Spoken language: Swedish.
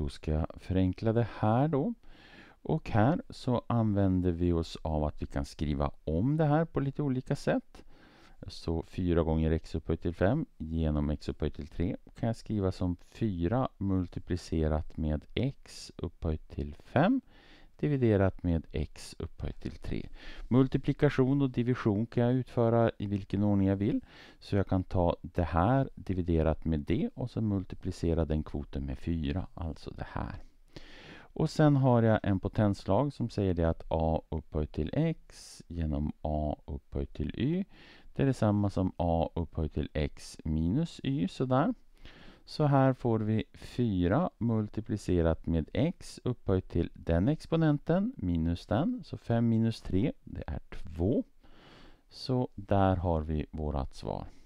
då ska jag förenkla det här då. Och här så använder vi oss av att vi kan skriva om det här på lite olika sätt. Så 4 gånger x upphöjt till 5 genom x upphöjt till 3 kan jag skriva som 4 multiplicerat med x upphöjt till 5 dividerat med x upphöjt till 3. Multiplikation och division kan jag utföra i vilken ordning jag vill. Så jag kan ta det här dividerat med det och så multiplicera den kvoten med 4, alltså det här. Och sen har jag en potenslag som säger det att a upphöjt till x genom a upphöjt till y. Det är detsamma som a upphöjt till x minus y, sådär. Så här får vi 4 multiplicerat med x upphöjt till den exponenten minus den. Så 5 minus 3, det är 2. Så där har vi vårt svar.